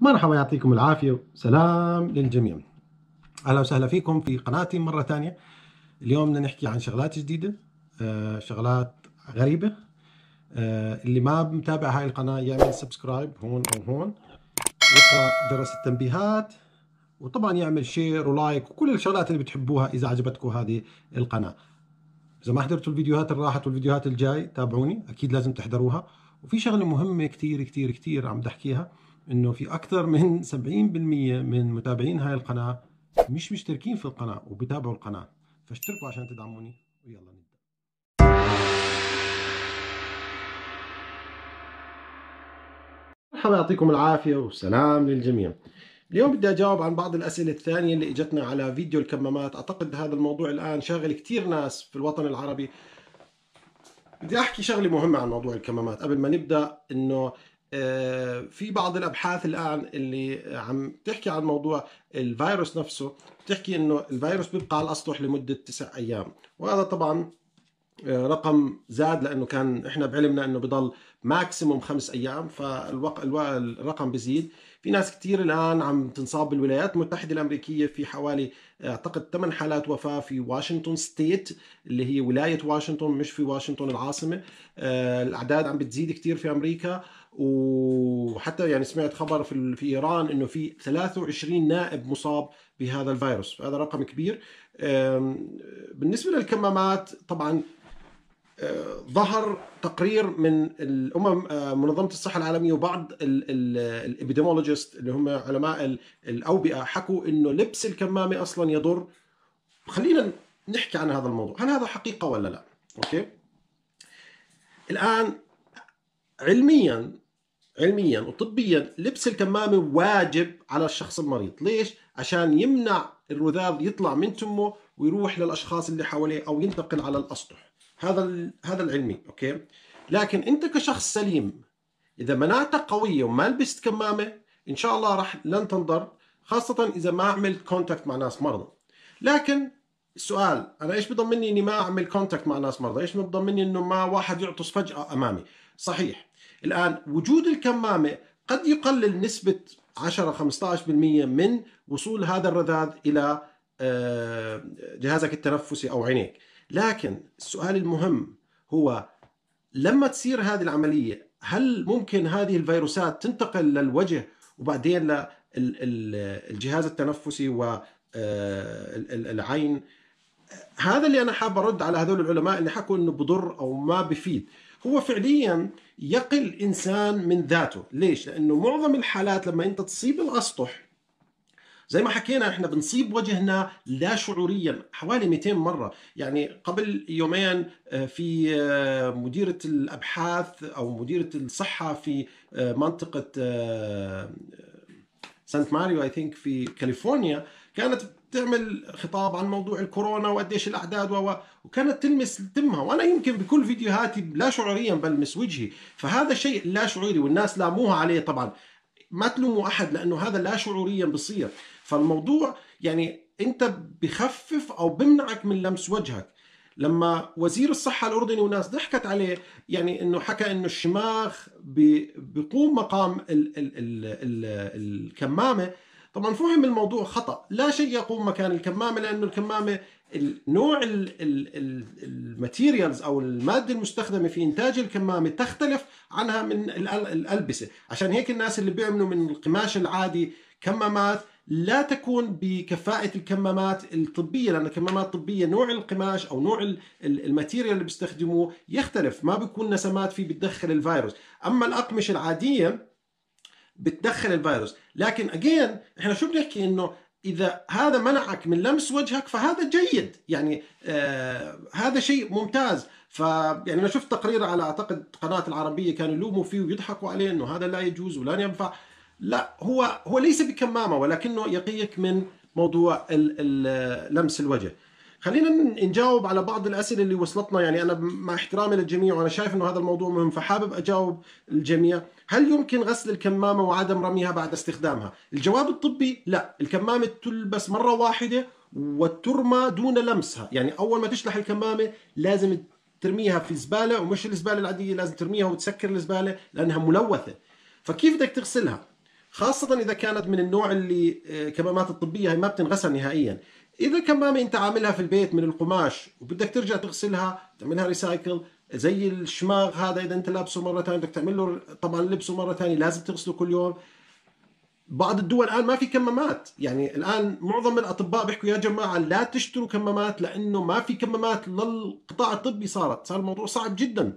مرحبا يعطيكم العافية سلام للجميع أهلا وسهلا فيكم في قناتي مرة ثانية اليوم بدنا نحكي عن شغلات جديدة آه، شغلات غريبة آه، اللي ما متابع هاي القناة يعمل سبسكرايب هون أو هون يقرأ جرس التنبيهات وطبعا يعمل شير ولايك وكل الشغلات اللي بتحبوها إذا عجبتكم هذه القناة إذا ما حضرتوا الفيديوهات اللي راحت والفيديوهات الجاي تابعوني أكيد لازم تحضروها وفي شغلة مهمة كتير كتير كتير عم بحكيها انه في اكثر من 70% من متابعين هاي القناه مش مشتركين في القناه وبتابعوا القناه فاشتركوا عشان تدعموني ويلا نبدا مرحبا يعطيكم العافيه وسلام للجميع اليوم بدي اجاوب عن بعض الاسئله الثانيه اللي اجتنا على فيديو الكمامات اعتقد هذا الموضوع الان شاغل كثير ناس في الوطن العربي بدي احكي شغله مهمه عن موضوع الكمامات قبل ما نبدا انه آه، في بعض الابحاث الان اللي عم تحكي عن موضوع الفيروس نفسه بتحكي انه الفيروس بيبقى على الاسطح لمده تسع ايام وهذا طبعا آه، رقم زاد لانه كان احنا بعلمنا انه بضل ماكسيموم خمس ايام فالرقم بيزيد في ناس كثير الآن عم تنصاب بالولايات المتحدة الأمريكية في حوالي أعتقد 8 حالات وفاة في واشنطن ستيت اللي هي ولاية واشنطن مش في واشنطن العاصمة آه، الأعداد عم بتزيد كثير في أمريكا وحتى يعني سمعت خبر في في ايران انه في 23 نائب مصاب بهذا الفيروس، فهذا رقم كبير. بالنسبه للكمامات طبعا ظهر تقرير من الامم آه، منظمه الصحه العالميه وبعض الابيديمولوجيست اللي هم علماء الاوبئه حكوا انه لبس الكمامه اصلا يضر خلينا نحكي عن هذا الموضوع هل هذا حقيقه ولا لا اوكي الان علميا علميا وطبيا لبس الكمامه واجب على الشخص المريض ليش عشان يمنع الرذاذ يطلع من تمه ويروح للاشخاص اللي حواليه او ينتقل على الاسطح هذا هذا العلمي اوكي لكن انت كشخص سليم اذا مناعتك قويه وما لبست كمامه ان شاء الله راح لن تنضر خاصه اذا ما عملت كونتاكت مع ناس مرضى لكن السؤال انا ايش بضمني اني ما اعمل كونتاكت مع ناس مرضى ايش بضمني انه ما واحد يعطس فجاه امامي صحيح الان وجود الكمامه قد يقلل نسبه 10 15% من وصول هذا الرذاذ الى آه، جهازك التنفسي او عينيك لكن السؤال المهم هو لما تصير هذه العملية هل ممكن هذه الفيروسات تنتقل للوجه وبعدين للجهاز التنفسي والعين آه، هذا اللي أنا حاب أرد على هذول العلماء اللي حكوا أنه بضر أو ما بفيد هو فعليا يقل إنسان من ذاته ليش؟ لأنه معظم الحالات لما أنت تصيب الأسطح زي ما حكينا احنا بنصيب وجهنا لا شعوريا حوالي 200 مره يعني قبل يومين آه، في آه، مديره الابحاث او مديره الصحه في آه، منطقه سانت ماريو اي ثينك في كاليفورنيا كانت تعمل خطاب عن موضوع الكورونا وقديش الاعداد و وكانت تلمس تمها وانا يمكن بكل فيديوهاتي لا شعوريا بلمس وجهي فهذا شيء لا شعوري والناس لاموها عليه طبعا ما تلوموا احد لانه هذا لا شعوريا بصير فالموضوع يعني انت بخفف او بمنعك من لمس وجهك لما وزير الصحة الأردني وناس ضحكت عليه يعني أنه حكى أنه الشماخ بيقوم مقام الـ الـ الـ الـ الكمامة طبعا فهم الموضوع خطأ لا شيء يقوم مكان الكمامة لأنه الكمامة نوع الماتيريالز او الماده المستخدمه في انتاج الكمامه تختلف عنها من الالبسه عشان هيك الناس اللي بيعملوا من القماش العادي كمامات لا تكون بكفاءة الكمامات الطبية لأن الكمامات الطبية نوع القماش أو نوع الماتيريال اللي بيستخدموه يختلف ما بيكون نسمات فيه بتدخل الفيروس أما الأقمشة العادية بتدخل الفيروس لكن أجين إحنا شو بنحكي إنه اذا هذا منعك من لمس وجهك فهذا جيد يعني آه هذا شيء ممتاز ف يعني انا شفت تقرير على اعتقد قناه العربيه كانوا يلوموا فيه ويضحكوا عليه انه هذا لا يجوز ولا ينفع لا هو هو ليس بكمامه ولكنه يقيك من موضوع لمس الوجه خلينا نجاوب على بعض الاسئله اللي وصلتنا يعني انا مع احترامي للجميع وانا شايف انه هذا الموضوع مهم فحابب اجاوب الجميع هل يمكن غسل الكمامه وعدم رميها بعد استخدامها الجواب الطبي لا الكمامه تلبس مره واحده وترمى دون لمسها يعني اول ما تشلح الكمامه لازم ترميها في زباله ومش الزباله العاديه لازم ترميها وتسكر الزباله لانها ملوثه فكيف بدك تغسلها خاصة إذا كانت من النوع اللي آه، كمامات الطبية هي ما بتنغسل نهائيا اذا كمامه انت عاملها في البيت من القماش وبدك ترجع تغسلها تعملها ريسايكل زي الشماغ هذا اذا انت لابسه مره ثانيه بدك تعمل له طبعا لبسه مره ثانيه لازم تغسله كل يوم بعض الدول الان ما في كمامات يعني الان معظم الاطباء بيحكوا يا جماعه لا تشتروا كمامات لانه ما في كمامات للقطاع الطبي صارت صار الموضوع صعب جدا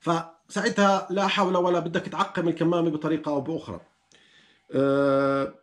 فساعتها لا حول ولا بدك تعقم الكمامه بطريقه او باخرى أه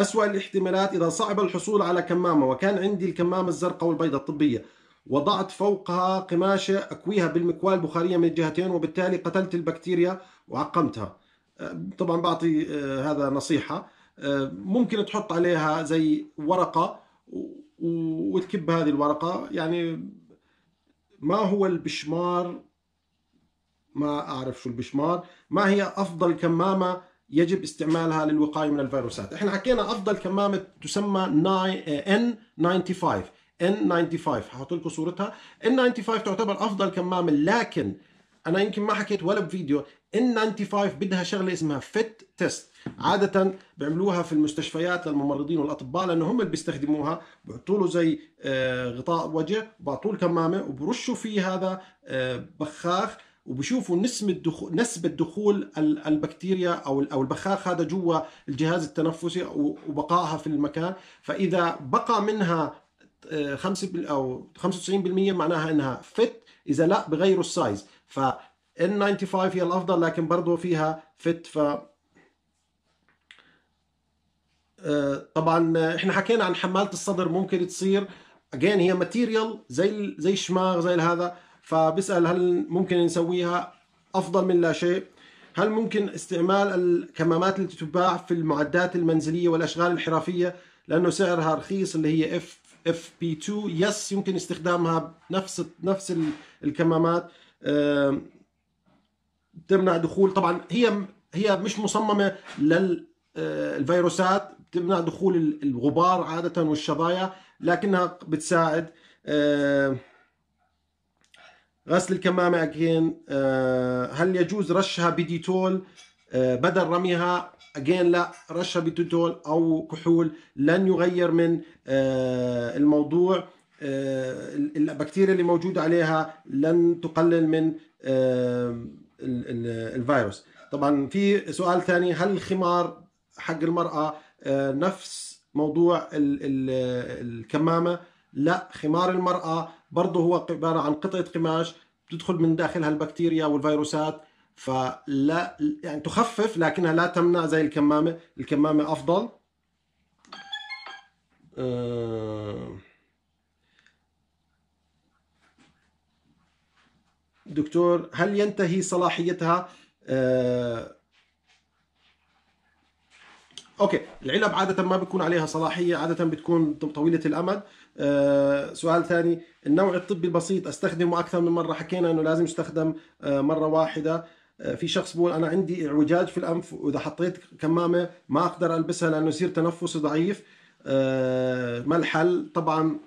أسوأ الاحتمالات إذا صعب الحصول على كمامة وكان عندي الكمامة الزرقاء والبيضة الطبية وضعت فوقها قماشة أكويها بالمكواة البخارية من الجهتين وبالتالي قتلت البكتيريا وعقمتها أه، طبعا بعطي أه، هذا نصيحة أه، ممكن تحط عليها زي ورقة وتكب هذه الورقة يعني ما هو البشمار ما أعرف شو البشمار ما هي أفضل كمامة يجب استعمالها للوقايه من الفيروسات احنا حكينا افضل كمامه تسمى ان آه، 95 ان 95 ححط لكم صورتها ان 95 تعتبر افضل كمامه لكن انا يمكن ما حكيت ولا بفيديو ان 95 بدها شغله اسمها فيت تيست عاده بيعملوها في المستشفيات للممرضين والاطباء لانه هم اللي بيستخدموها بيحطوا له زي آه، غطاء وجه بعطوا كمامه وبرشوا فيه هذا آه، بخاخ وبشوفوا نسبة دخول نسبة دخول البكتيريا او او البخاخ هذا جوا الجهاز التنفسي وبقائها في المكان فاذا بقى منها 5 آه، او 95% معناها انها فت اذا لا بغيروا السايز ف n 95 هي الافضل لكن برضه فيها فت ف آه، طبعا احنا حكينا عن حماله الصدر ممكن تصير اجين هي ماتيريال زي زي الشماغ زي هذا فبسأل هل ممكن نسويها أفضل من لا شيء هل ممكن استعمال الكمامات التي تباع في المعدات المنزلية والأشغال الحرفية لأنه سعرها رخيص اللي هي اف اف بي 2 يس يمكن استخدامها نفس نفس الكمامات تمنع دخول طبعا هي هي مش مصممه للفيروسات آه، بتمنع دخول الغبار عاده والشظايا لكنها بتساعد غسل الكمامة أجين آه، هل يجوز رشها بديتول آه، بدل رميها أجين لا رشها بديتول أو كحول لن يغير من آه، الموضوع البكتيريا اللي موجودة عليها لن تقلل من الفيروس طبعا في سؤال ثاني هل الخمار حق المرأة نفس موضوع الكمامة لا خمار المرأة برضه هو عبارة عن قطعة قماش بتدخل من داخلها البكتيريا والفيروسات فلا يعني تخفف لكنها لا تمنع زي الكمامة الكمامة أفضل آه، دكتور هل ينتهي صلاحيتها آه، اوكي العلب عاده ما بيكون عليها صلاحيه عاده بتكون طويله الامد أه سؤال ثاني النوع الطبي البسيط استخدمه اكثر من مره حكينا انه لازم يستخدم أه مره واحده أه في شخص بيقول انا عندي اعوجاج في الانف واذا حطيت كمامه ما اقدر البسها لانه يصير تنفسي ضعيف آه، ما الحل طبعا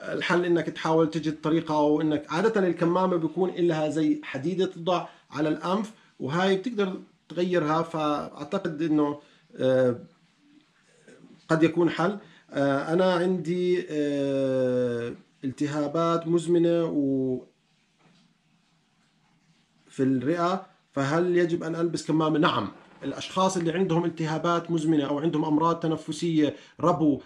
الحل انك تحاول تجد طريقه او انك عاده الكمامه بيكون لها زي حديده تضع على الانف وهاي بتقدر تغيرها فاعتقد انه آه، قد يكون حل آه، أنا عندي آه، التهابات مزمنة و في الرئة فهل يجب أن ألبس كمامة؟ نعم الاشخاص اللي عندهم التهابات مزمنه او عندهم امراض تنفسيه ربو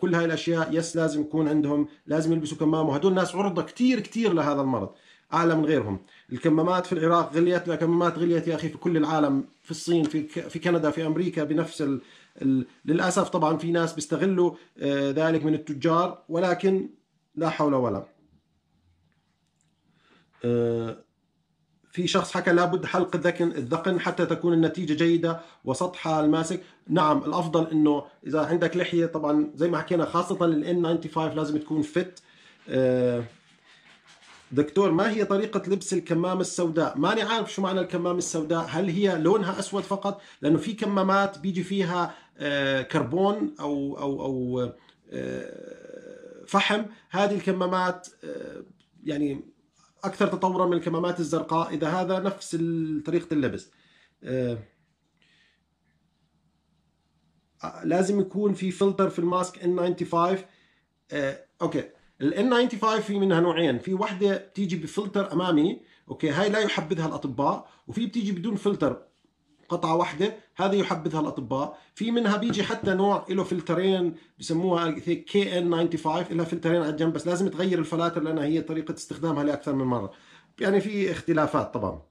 كل هاي الاشياء يس لازم يكون عندهم لازم يلبسوا كمامه وهدول ناس عرضه كثير كثير لهذا المرض اعلى من غيرهم الكمامات في العراق غليت كمامات غليت يا اخي في كل العالم في الصين في في كندا في امريكا بنفس ال... ال... للاسف طبعا في ناس بيستغلوا آه، ذلك من التجار ولكن لا حول ولا آه، في شخص حكى لابد حلق الذقن الذقن حتى تكون النتيجه جيده وسطحها الماسك نعم الافضل انه اذا عندك لحيه طبعا زي ما حكينا خاصه للان 95 لازم تكون فت دكتور ما هي طريقة لبس الكمامة السوداء؟ ماني عارف شو معنى الكمامة السوداء، هل هي لونها أسود فقط؟ لأنه في كمامات بيجي فيها آه، كربون أو أو أو آه، فحم، هذه الكمامات آه، يعني أكثر تطورا من الكمامات الزرقاء إذا هذا نفس طريقة اللبس. لازم يكون في فلتر في الماسك N95 أوكي الان 95 في منها نوعين في وحده بتيجي بفلتر امامي اوكي هاي لا يحبذها الاطباء وفي بتيجي بدون فلتر قطعه واحده هذه يحبذها الاطباء في منها بيجي حتى نوع له فلترين بسموها كي ان 95 لها فلترين على الجنب بس لازم تغير الفلاتر لانها هي طريقه استخدامها لاكثر من مره يعني في اختلافات طبعا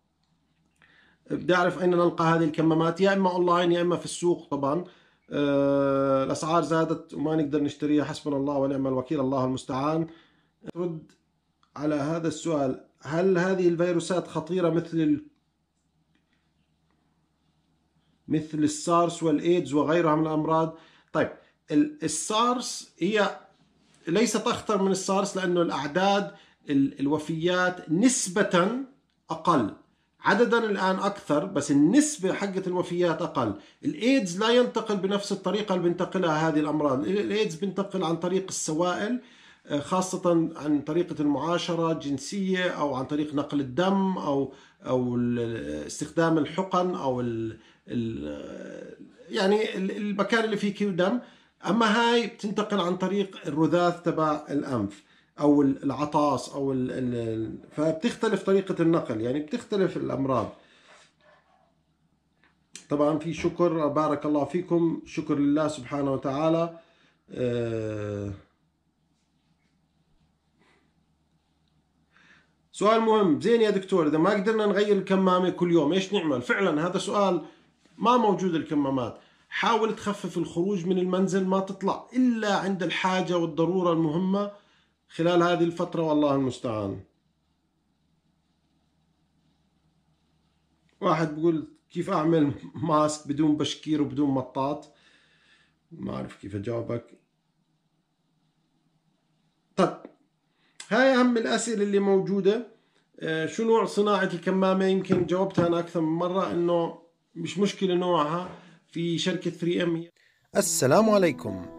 بدي اعرف اين نلقى هذه الكمامات يا اما اونلاين يا اما في السوق طبعا آه، الاسعار زادت وما نقدر نشتريها حسبنا الله ونعم الوكيل الله المستعان رد على هذا السؤال هل هذه الفيروسات خطيرة مثل مثل السارس والايدز وغيرها من الامراض طيب السارس هي ليست اخطر من السارس لانه الاعداد الوفيات نسبة اقل عددا الآن أكثر بس النسبة حقة الوفيات أقل الإيدز لا ينتقل بنفس الطريقة اللي بنتقلها هذه الأمراض الإيدز بنتقل عن طريق السوائل آه، خاصة عن طريقة المعاشرة الجنسية أو عن طريق نقل الدم أو أو استخدام الحقن أو ال الـ يعني المكان اللي فيه كيو دم أما هاي بتنتقل عن طريق الرذاذ تبع الأنف او العطاس او ال ال فبتختلف طريقه النقل يعني بتختلف الامراض طبعا في شكر بارك الله فيكم شكر لله سبحانه وتعالى آه، سؤال مهم زين يا دكتور اذا ما قدرنا نغير الكمامه كل يوم ايش نعمل فعلا هذا سؤال ما موجود الكمامات حاول تخفف الخروج من المنزل ما تطلع الا عند الحاجه والضروره المهمه خلال هذه الفترة والله المستعان واحد بيقول كيف أعمل ماسك بدون بشكير وبدون مطاط ما أعرف كيف أجاوبك طب هاي أهم الأسئلة اللي موجودة آه، شو نوع صناعة الكمامة يمكن جاوبتها أنا أكثر من مرة أنه مش مشكلة نوعها في شركة 3M السلام عليكم